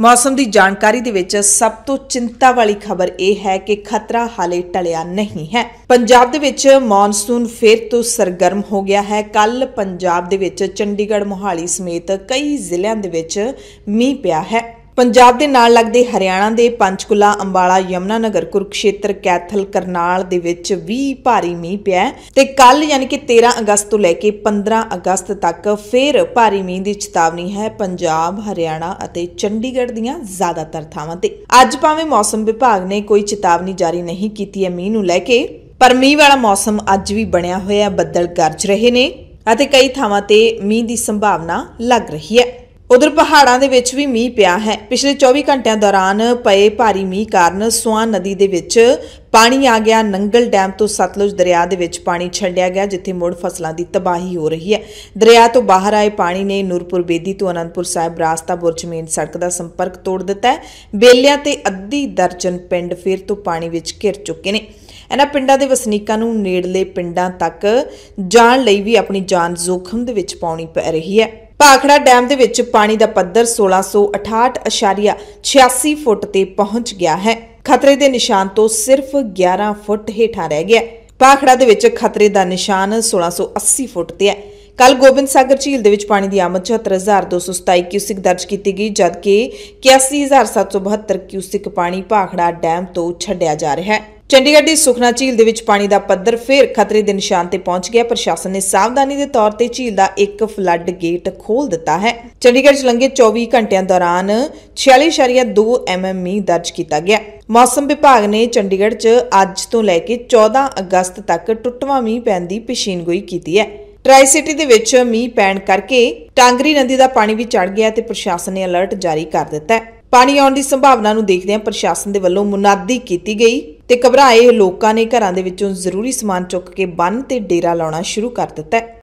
ਮੌਸਮ ਦੀ ਜਾਣਕਾਰੀ ਦੇ ਵਿੱਚ ਸਭ ਤੋਂ ਚਿੰਤਾ ਵਾਲੀ ਖਬਰ ਇਹ ਹੈ ਕਿ ਖਤਰਾ ਹਾਲੇ ਟਲਿਆ ਨਹੀਂ ਹੈ ਪੰਜਾਬ ਦੇ ਵਿੱਚ ਮੌਨਸੂਨ ਫੇਰ ਤੋਂ ਸਰਗਰਮ ਹੋ ਗਿਆ ਹੈ ਕੱਲ ਪੰਜਾਬ ਦੇ ਵਿੱਚ ਚੰਡੀਗੜ੍ਹ ਮੋਹਾਲੀ ਸਮੇਤ ਕਈ ਜ਼ਿਲ੍ਹਿਆਂ ਦੇ ਵਿੱਚ ਮੀਂਹ ਪਿਆ ਹੈ ਪੰਜਾਬ ਦੇ ਨਾਲ ਲੱਗਦੇ ਹਰਿਆਣਾ ਦੇ ਪੰਚਕੁਲਾ ਅੰਬਾਲਾ ਯਮਨਾਨਗਰ ਕੁਰਕਸ਼ੇਤਰ ਕੈਥਲ ਕਰਨਾਲ ਦੇ ਵਿੱਚ ਵੀ ਭਾਰੀ ਮੀਂਹ ਪਿਆ ਤੇ ਕੱਲ ਯਾਨੀ ਕਿ 13 ਅਗਸਤ ਤੋਂ ਲੈ ਕੇ 15 ਅਗਸਤ ਤੱਕ ਫੇਰ ਭਾਰੀ ਮੀਂਹ ਦੀ ਚੇਤਾਵਨੀ ਹੈ ਪੰਜਾਬ ਹਰਿਆਣਾ ਅਤੇ ਚੰਡੀਗੜ੍ਹ ਦੀਆਂ ਜ਼ਿਆਦਾਤਰ ਥਾਵਾਂ ਤੇ ਅੱਜ ਭਾਵੇਂ ਮੌਸਮ ਵਿਭਾਗ ਨੇ ਕੋਈ ਚੇਤਾਵਨੀ ਜਾਰੀ ਨਹੀਂ ਕੀਤੀ ਹੈ ਮੀਂਹ ਨੂੰ ਲੈ ਕੇ ਪਰ ਮੀਂਹ ਵਾਲਾ ਮੌਸਮ ਅੱਜ ਵੀ ਬਣਿਆ ਹੋਇਆ ਬੱਦਲ ਗਰਜ ਰਹੇ ਨੇ ਅਤੇ ਕਈ ਥਾਵਾਂ ਤੇ ਮੀਂਹ ਦੀ ਸੰਭਾਵਨਾ ਲੱਗ ਰਹੀ ਹੈ ਉਧਰ ਪਹਾੜਾਂ ਦੇ ਵਿੱਚ ਵੀ ਮੀਂਹ ਪਿਆ ਹੈ ਪਿਛਲੇ 24 ਘੰਟਿਆਂ ਦੌਰਾਨ ਪਏ ਭਾਰੀ ਮੀਂਹ ਕਾਰਨ ਸੁਆਨ ਨਦੀ ਦੇ ਵਿੱਚ ਪਾਣੀ ਆ ਗਿਆ ਨੰਗਲ ਡੈਮ ਤੋਂ ਸਤਲੁਜ ਦਰਿਆ ਦੇ ਵਿੱਚ ਪਾਣੀ ਛੱਡਿਆ ਗਿਆ ਜਿੱਥੇ ਮੁੜ ਫਸਲਾਂ ਦੀ ਤਬਾਹੀ ਹੋ ਰਹੀ ਹੈ ਦਰਿਆ ਤੋਂ ਬਾਹਰ ਆਏ ਪਾਣੀ ਨੇ ਨੂਰਪੁਰ ਬੇਦੀ ਤੋਂ ਅਨੰਦਪੁਰ ਸਾਹਿਬ ਰਾਸਤਾ ਬੁਰਜ ਮੇਨ ਸੜਕ ਦਾ ਸੰਪਰਕ ਤੋੜ ਦਿੱਤਾ ਹੈ ਬੇਲਿਆਂ ਤੇ ਅੱਧੀ ਦਰਜਨ ਪਿੰਡ ਫਿਰ ਤੋਂ ਪਾਣੀ ਵਿੱਚ ਘਿਰ ਚੁੱਕੇ ਨੇ ਇਹਨਾਂ ਪਿੰਡਾਂ ਦੇ ਵਸਨੀਕਾਂ ਨੂੰ ਨੇੜਲੇ ਪਿੰਡਾਂ ਤੱਕ ਜਾਣ ਲਈ ਵੀ ਆਪਣੀ ਜਾਨ ਜ਼ੋਖਮ ਦੇ ਵਿੱਚ ਪਾਉਣੀ ਪੈ ਰਹੀ ਹੈ ਭਾਖੜਾ ਡੈਮ ਦੇ ਵਿੱਚ ਪਾਣੀ ਦਾ ਪੱਧਰ 1668.86 ਫੁੱਟ ਤੇ ਪਹੁੰਚ ਗਿਆ ਹੈ ਖਤਰੇ ਦੇ ਨਿਸ਼ਾਨ ਤੋਂ ਸਿਰਫ 11 ਫੁੱਟ ਹੇਠਾਂ ਰਹਿ ਗਿਆ ਭਾਖੜਾ ਦੇ ਵਿੱਚ ਖਤਰੇ ਦਾ ਨਿਸ਼ਾਨ 1680 ਫੁੱਟ ਤੇ ਹੈ ਕੱਲ ਗੋਬਿੰਦ ਸਾਗਰ ਝੀਲ ਦੇ ਵਿੱਚ ਪਾਣੀ ਦੀ ਆਮਦ 74227 ਕਿਊਸਿਕ ਦਰਜ ਕੀਤੀ ਗਈ ਜਦਕਿ 81772 ਕਿਊਸਿਕ ਪਾਣੀ ਭਾਖੜਾ ਡੈਮ ਤੋਂ ਛੱਡਿਆ ਜਾ ਰਿਹਾ ਹੈ ਚੰਡੀਗੜ੍ਹ ਦੀ ਸੁਖਨਾ ਝੀਲ ਦੇ ਵਿੱਚ ਪਾਣੀ ਦਾ ਪੱਧਰ ਫੇਰ ਖਤਰੇ ਦੇ ਨਿਸ਼ਾਨ ਤੇ ਪਹੁੰਚ ਗਿਆ ਪ੍ਰਸ਼ਾਸਨ ਨੇ ਸਾਵਧਾਨੀ ਦੇ ਤੌਰ ਤੇ ਝੀਲ ਦਾ ਇੱਕ ਫਲੱਡ ਗੇਟ ਖੋਲ ਦਿੱਤਾ ਹੈ ਚੰਡੀਗੜ੍ਹ 'ਚ ਲੰਘੇ 24 ਘੰਟਿਆਂ ਦੌਰਾਨ 46.2 ਐਮਐਮ ਮੀ ਦਰਜ ਕੀਤਾ ਗਿਆ ਮੌਸਮ ਵਿਭਾਗ ਨੇ ਚੰਡੀਗੜ੍ਹ 'ਚ ਅੱਜ ਤੋਂ ਲੈ ਕੇ 14 ਅਗਸਤ ਤੱਕ ਟੁੱਟਵਾ ਮੀਂਹ ਪੈਣ ਦੀ ਪੇਸ਼ੀਨਗੋਈ ਕੀਤੀ ਹੈ ਟਰਾਈ ਸਿਟੀ ਦੇ ਵਿੱਚ ਮੀਂਹ ਪੈਣ ਕਰਕੇ ਟਾਂਗਰੀ ਨਦੀ ਦਾ ਪਾਣੀ ਵੀ ਚੜ ਗਿਆ ਤੇ ਪ੍ਰਸ਼ਾਸਨ ਨੇ ਅਲਰਟ ਜਾਰੀ ਕਰ ਦਿੱਤਾ ਹੈ ਪਾਣੀ ਆਉਣ ਦੀ ਸੰਭਾਵਨਾ ਨੂੰ ਦੇਖਦਿਆਂ ਪ੍ਰਸ਼ਾਸਨ ਦੇ ਵੱਲੋਂ ਮੁਨਾਦੀ ਕੀਤੀ ਗਈ ਤੇ ਘਬਰਾਏ ਲੋਕਾਂ ਨੇ ਘਰਾਂ ਦੇ ਵਿੱਚੋਂ ਜ਼ਰੂਰੀ ਸਮਾਨ ਚੁੱਕ ਕੇ ਬੰਨ ਤੇ ਡੇਰਾ ਲਾਉਣਾ ਸ਼ੁਰੂ ਕਰ ਦਿੱਤਾ